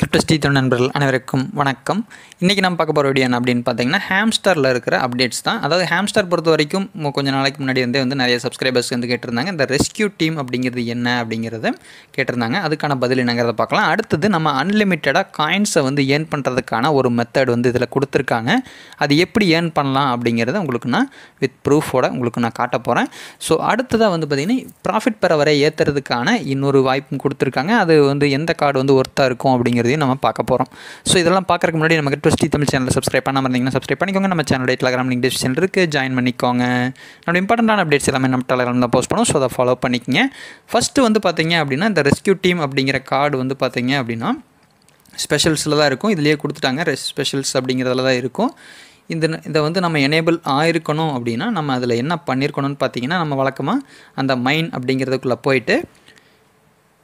crypto Sridhan நண்பர்கள் அனைவருக்கும் வணக்கம் இன்றைக்கி நம்ம பார்க்க போகிற வீடியோ என்ன அப்படின்னு பார்த்தீங்கன்னா ஹேம்ஸ்டரில் இருக்கிற அப்டேட்ஸ் தான் அதாவது ஹேம்ஸ்டர் பொறுத்த வரைக்கும் கொஞ்சம் நாளைக்கு முன்னாடி வந்து வந்து நிறைய சப்ஸ்கிரைபர்ஸ் வந்து கேட்டிருந்தாங்க இந்த ரெஸ்கியூ டீம் அப்படிங்கிறது என்ன அப்படிங்கிறத கேட்டிருந்தாங்க அதுக்கான பதில் என்னங்கிறத பார்க்கலாம் அடுத்தது நம்ம அன்லிமிட்டடாக காயின்ஸை வந்து ஏர்ன் பண்ணுறதுக்கான ஒரு மெத்தட் வந்து இதில் கொடுத்துருக்காங்க அது எப்படி ஏர்ன் பண்ணலாம் அப்படிங்கிறத உங்களுக்கு நான் வித் ப்ரூஃபோட உங்களுக்கு நான் காட்ட போகிறேன் ஸோ அடுத்ததாக வந்து பார்த்திங்கன்னா ப்ராஃபிட் பெற வரை ஏற்றுறதுக்கான இன்னொரு வாய்ப்பும் கொடுத்துருக்காங்க அது வந்து எந்த கார்டு வந்து ஒர்த்தாக இருக்கும் அப்படிங்கிறது அப்படிங்கிறதையும் நம்ம பார்க்க போகிறோம் ஸோ இதெல்லாம் பார்க்குறக்கு முன்னாடி நமக்கு ட்விஸ்டி தமிழ் சேனலில் சப்ஸ்கிரைப் பண்ணாமல் இருந்தீங்கன்னா சப்ஸ்கிரைப் பண்ணிக்கோங்க நம்ம சேனல் டெலகிராம் லிங்க் டிஸ்கிரிப்ஷன் இருக்குது ஜாயின் பண்ணிக்கோங்க நம்ம இம்பார்ட்டண்டான அப்டேட்ஸ் எல்லாமே நம்ம டெலகிராம் தான் போஸ்ட் பண்ணுவோம் ஸோ அதை ஃபாலோ பண்ணிக்கங்க ஃபஸ்ட்டு வந்து பார்த்தீங்க அப்படின்னா இந்த ரெஸ்கியூ டீம் அப்படிங்கிற கார்டு வந்து பார்த்தீங்க அப்படின்னா ஸ்பெஷல்ஸில் தான் இருக்கும் இதுலேயே கொடுத்துட்டாங்க ரெஸ் ஸ்பெஷல்ஸ் அப்படிங்கிறதுல தான் இருக்கும் இந்த இதை வந்து நம்ம எனேபிள் ஆயிருக்கணும் அப்படின்னா நம்ம அதில் என்ன பண்ணியிருக்கணும்னு பார்த்தீங்கன்னா நம்ம வழக்கமாக அந்த மைன் அப்படிங்கிறதுக்குள்ளே போயிட்டு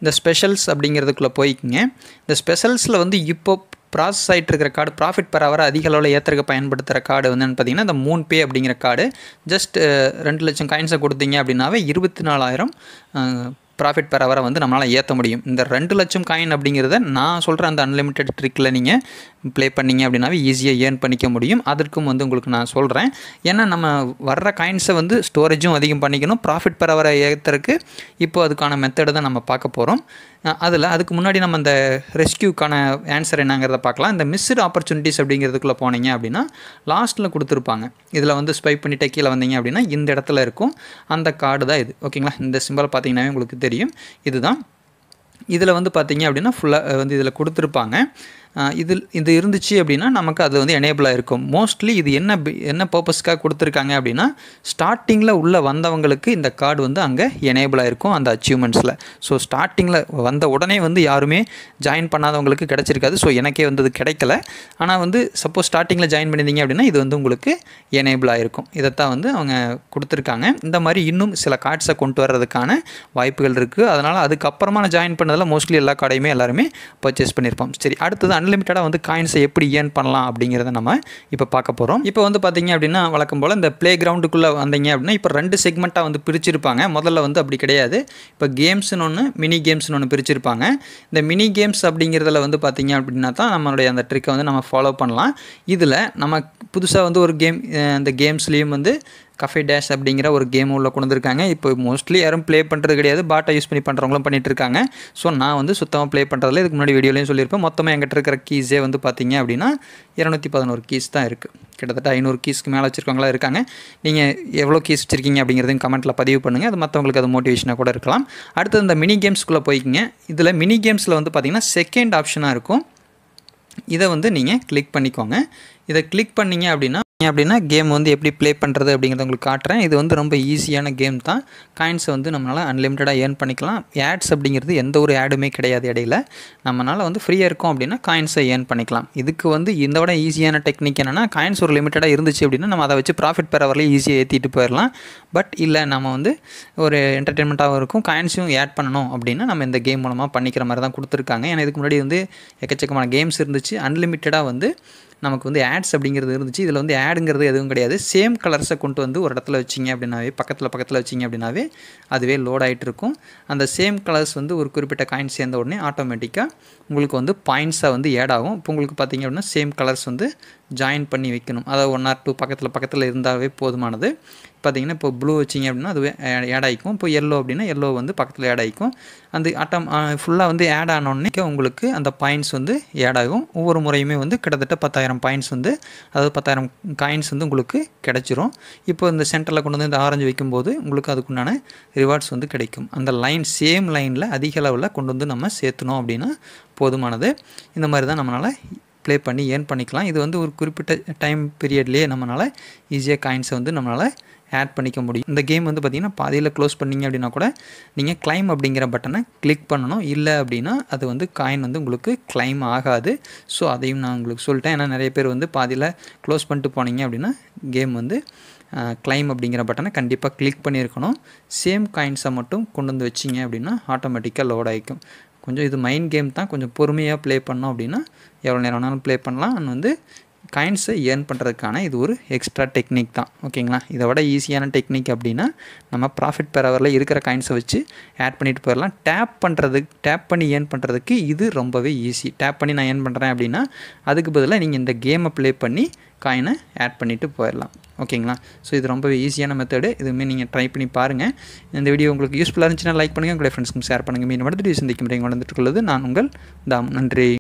இந்த ஸ்பெஷல்ஸ் அப்படிங்கிறதுக்குள்ளே போய்க்குங்க இந்த ஸ்பெஷல்ஸில் வந்து இப்போ ப்ராசஸ் ஆகிட்டு இருக்கிற கார்டு ப்ராஃபிட் பர் ஹவர் அதிக அளவில் ஏற்றுக்க பயன்படுத்துகிற கார்டு வந்துன்னு பார்த்தீங்கன்னா இந்த மூணு பே அப்படிங்கிற கார்டு ஜஸ்ட் ரெண்டு லட்சம் காயின்ஸை கொடுத்தீங்க அப்படின்னாவே இருபத்தி நாலாயிரம் ப்ராஃபிட் பெற வர வந்து நம்மளால் ஏற்ற முடியும் இந்த ரெண்டு லட்சம் காயின் அப்படிங்கிறத நான் சொல்கிற அந்த அன்லிமிட்டெட் ட்ரிக்கில் நீங்கள் ப்ளே பண்ணிங்க அப்படின்னாவே ஈஸியாக ஏர்ன் பண்ணிக்க முடியும் அதற்கும் வந்து உங்களுக்கு நான் சொல்கிறேன் ஏன்னா நம்ம வர்ற காயின்ஸை வந்து ஸ்டோரேஜும் அதிகம் பண்ணிக்கணும் ப்ராஃபிட் பெற வர ஏற்றுறதுக்கு இப்போ அதுக்கான மெத்தடு தான் நம்ம பார்க்க போகிறோம் அதில் அதுக்கு முன்னாடி நம்ம அந்த ரெஸ்கியூக்கான ஆன்சர் என்னங்கிறத பார்க்கலாம் இந்த மிஸ்டு ஆப்பர்ச்சுனிட்டிஸ் அப்படிங்கிறதுக்குள்ளே போனீங்க அப்படின்னா லாஸ்ட்டில் கொடுத்துருப்பாங்க இதில் வந்து ஸ்பைப் பண்ணிட்டே கீழே வந்தீங்க அப்படின்னா இந்த இடத்துல இருக்கும் அந்த கார்டு தான் இது ஓகேங்களா இந்த சிம்பிள் பார்த்தீங்கன்னாவே உங்களுக்கு தெரியும் இதுதான் இதில் வந்து பார்த்தீங்க அப்படின்னா ஃபுல்லாக வந்து இதில் கொடுத்துருப்பாங்க இதில் இது இருந்துச்சு அப்படின்னா நமக்கு அது வந்து எனேபிளாக இருக்கும் மோஸ்ட்லி இது என்ன என்ன பர்பஸ்க்காக கொடுத்துருக்காங்க அப்படின்னா ஸ்டார்டிங்கில் உள்ளே வந்தவங்களுக்கு இந்த கார்டு வந்து அங்கே எனேபிளாக இருக்கும் அந்த அச்சீவ்மெண்ட்ஸில் ஸோ ஸ்டார்டிங்கில் வந்த உடனே வந்து யாருமே ஜாயின் பண்ணாதவங்களுக்கு கிடச்சிருக்காது ஸோ எனக்கே வந்து இது கிடைக்கல ஆனால் வந்து சப்போஸ் ஸ்டார்டிங்கில் ஜாயின் பண்ணியிருந்தீங்க அப்படின்னா இது வந்து உங்களுக்கு எனேபிளாக இருக்கும் இதைத்தான் வந்து அவங்க கொடுத்துருக்காங்க இந்த மாதிரி இன்னும் சில கார்ட்ஸை கொண்டு வர்றதுக்கான வாய்ப்புகள் இருக்குது அதனால் அதுக்கப்புறமா ஜாயின் பண்ணதில் மோஸ்ட்லி எல்லா கார்டையுமே எல்லாருமே பர்ச்சேஸ் பண்ணியிருப்போம் சரி அடுத்தது அன்லிமிட்டடாக வந்து காயின்ஸை எப்படி ஏர்ன் பண்ணலாம் அப்படிங்கிறத நம்ம இப்போ பார்க்க போகிறோம் இப்போ வந்து பார்த்திங்க அப்படின்னா வழக்கம் போல் இந்த ப்ளே கிரவுண்டுக்குள்ளே வந்தீங்க அப்படின்னா இப்போ ரெண்டு செக்மெண்ட்டாக வந்து பிரிச்சிருப்பாங்க முதல்ல வந்து அப்படி கிடையாது இப்போ கேம்ஸ்னு ஒன்று மினி கேம்ஸ்னு ஒன்று பிரிச்சிருப்பாங்க இந்த மினி கேம்ஸ் அப்படிங்கிறதுல வந்து பார்த்திங்க அப்படின்னா தான் நம்மளுடைய அந்த ட்ரிக்கை வந்து நம்ம ஃபாலோ பண்ணலாம் இதில் நம்ம புதுசாக வந்து ஒரு கேம் அந்த கேம்ஸ்லேயும் வந்து கஃபே டேஷ் அப்படிங்கிற ஒரு கேம் உள்ளே கொண்டு வந்திருக்காங்க இப்போ மோஸ்ட்லி யாரும் ப்ளே பண்ணுறது கிடையாது பாட்டை யூஸ் பண்ணி பண்ணுறவங்களும் பண்ணிட்டு இருக்காங்க ஸோ நான் வந்து சுத்தமாக ப்ளே பண்ணுறதுல இதுக்கு முன்னாடி வீடியோலையும் சொல்லியிருப்பேன் மொத்தமாக எங்கிட்ட இருக்கிற கீஸே வந்து பார்த்தீங்க அப்படின்னா இரநூத்தி பதினோரு கீஸ் தான் இருக்குது கிட்டத்தட்ட ஐநூறு கீஸ்க்கு மேலே வச்சுருக்கவங்களா இருக்காங்க நீங்கள் எவ்வளோ கீஸ் வச்சுருக்கீங்க அப்படிங்கிறதையும் கமெண்ட்டில் பதிவு பண்ணுங்கள் அது மற்றவங்களுக்கு அது மோட்டிவேஷனாக கூட இருக்கலாம் அடுத்தது இந்த மினி கேம்ஸ்குள்ளே போய்க்குங்க இதில் மினி கேம்ஸில் வந்து பார்த்திங்கன்னா செகண்ட் ஆப்ஷனாக இருக்கும் இதை வந்து நீங்கள் கிளிக் பண்ணிக்கோங்க இதை கிளிக் பண்ணிங்க அப்படின்னா அப்படின்னா கேம் வந்து எப்படி ப்ளே பண்ணுறது அப்படிங்கிறத உங்களுக்கு காட்டுறேன் இது வந்து ரொம்ப ஈஸியான கேம் தான் காயின்ஸை வந்து நம்மளால் அன்லிமிட்டடாக ஏர்ன் பண்ணிக்கலாம் ஆட்ஸ் அப்படிங்கிறது எந்த ஒரு ஆடுமே கிடையாது இடையில நம்மளால் வந்து ஃப்ரீயாக இருக்கும் அப்படின்னா காயின்ஸை ஏர்ன் பண்ணிக்கலாம் இதுக்கு வந்து இந்த விட ஈஸியான டெக்னிக் என்னென்னா காயின்ஸ் ஒரு லிமிட்டடாக இருந்துச்சு அப்படின்னா நம்ம அதை வச்சு ப்ராஃபிட் பெற வரலையும் ஈஸியாக ஏற்றிட்டு போயிடலாம் பட் இல்லை நம்ம வந்து ஒரு என்டர்டெயின்மெண்ட்டாகவும் இருக்கும் காயின்ஸும் ஆட் பண்ணணும் அப்படின்னா நம்ம இந்த கேம் மூலமாக பண்ணிக்கிற மாதிரி தான் கொடுத்துருக்காங்க ஏன்னா இதுக்கு முன்னாடி வந்து எக்கச்சக்கமான கேம்ஸ் இருந்துச்சு அன்லிமிட்டடாக வந்து நமக்கு வந்து ஆட்ஸ் அப்படிங்கிறது இருந்துச்சு இதில் வந்து ஆட் ஆடுங்கிறது எதுவும் கிடையாது சேம் கலர்ஸை கொண்டு வந்து ஒரு இடத்துல வச்சிங்க அப்படின்னாவே பக்கத்தில் பக்கத்தில் வச்சிங்க அப்படின்னாவே அதுவே லோட் ஆகிட்டு இருக்கும் அந்த சேம் கலர்ஸ் வந்து ஒரு குறிப்பிட்ட காயின் சேர்ந்த உடனே ஆட்டோமேட்டிக்காக உங்களுக்கு வந்து பாயிண்ட்ஸாக வந்து ஏட் ஆகும் இப்போ உங்களுக்கு பார்த்திங்க அப்படின்னா சேம் கலர்ஸ் வந்து ஜாயின் பண்ணி வைக்கணும் அதாவது ஒன் ஆர் டூ பக்கத்தில் பக்கத்தில் இருந்தாவே போதுமானது பார்த்திங்கன்னா இப்போ ப்ளூ வச்சிங்க அப்படின்னா அது ஆட் ஆகிக்கும் இப்போ எல்லோ அப்படின்னா எல்லோ வந்து பக்கத்தில் ஆட் ஆகிக்கும் அந்த ஆட்டம் ஃபுல்லாக வந்து ஆட் ஆனோடனே உங்களுக்கு அந்த பாயிண்ட்ஸ் வந்து ஆட் ஆகும் ஒவ்வொரு முறையுமே வந்து கிட்டத்தட்ட பத்தாயிரம் பாயிண்ட்ஸ் வந்து அதாவது பத்தாயிரம் காயின்ஸ் வந்து உங்களுக்கு கிடச்சிரும் இப்போ இந்த சென்டரில் கொண்டு வந்து இந்த ஆரஞ்சு வைக்கும்போது உங்களுக்கு அதுக்குண்டான ரிவார்ட்ஸ் வந்து கிடைக்கும் அந்த லைன் சேம் லைனில் அதிக அளவில் கொண்டு வந்து நம்ம சேர்த்துனோம் அப்படின்னா போதுமானது இந்த மாதிரி தான் நம்மளால் ப்ளே பண்ணி ஏர்ன் பண்ணிக்கலாம் இது வந்து ஒரு குறிப்பிட்ட டைம் பீரியட்லேயே நம்மளால் ஈஸியாக காயின்ஸை வந்து நம்மளால் ஆட் பண்ணிக்க முடியும் இந்த கேம் வந்து பார்த்திங்கன்னா பாதியில் க்ளோஸ் பண்ணிங்க அப்படின்னா கூட நீங்கள் கிளைம் அப்படிங்கிற பட்டனை கிளிக் பண்ணணும் இல்லை அப்படின்னா அது வந்து காயின் வந்து உங்களுக்கு கிளைம் ஆகாது ஸோ அதையும் நான் உங்களுக்கு சொல்லிட்டேன் ஏன்னா நிறைய பேர் வந்து பாதியில் க்ளோஸ் பண்ணிட்டு போனீங்க அப்படின்னா கேம் வந்து கிளைம் அப்படிங்கிற பட்டனை கண்டிப்பாக கிளிக் பண்ணியிருக்கணும் சேம் காயின்ஸை மட்டும் கொண்டு வந்து வச்சிங்க அப்படின்னா ஆட்டோமேட்டிக்காக லோட் ஆகிக்கும் கொஞ்சம் இது மைண்ட் கேம் தான் கொஞ்சம் பொறுமையாக ப்ளே பண்ணோம் அப்படின்னா எவ்வளோ நேரம் வேணாலும் ப்ளே பண்ணலாம் அண்ட் வந்து காயின்ஸை ஏர்ன் பண்ணுறதுக்கான இது ஒரு எக்ஸ்ட்ரா டெக்னிக் தான் ஓகேங்களா இதை விட ஈஸியான டெக்னிக் அப்படின்னா நம்ம ப்ராஃபிட் பெறவரில் இருக்கிற காயின்ஸை வச்சு ஆட் பண்ணிட்டு போயிடலாம் டேப் பண்ணுறதுக்கு டேப் பண்ணி ஏர்ன் பண்ணுறதுக்கு இது ரொம்பவே ஈஸி டேப் பண்ணி நான் ஏர்ன் பண்ணுறேன் அப்படின்னா அதுக்கு பதிலாக நீங்கள் இந்த கேமை ப்ளே பண்ணி காயினை ஆட் பண்ணிவிட்டு போயிடலாம் ஓகேங்களா ஸோ இது ரொம்பவே ஈஸியான மெத்தடு இதுவுமே நீங்கள் ட்ரை பண்ணி பாருங்கள் இந்த வீடியோ உங்களுக்கு யூஸ்ஃபுல்லாக இருந்துச்சுன்னா லைக் பண்ணுங்கள் உங்களுடைய ஃப்ரெண்ட்ஸ்க்கும் ஷேர் பண்ணுங்கள் மீன் மட்டும் வீடியோ சந்திக்கும் வளர்ந்துட்டு கொள்வது நான் உங்கள் தாம் நன்றி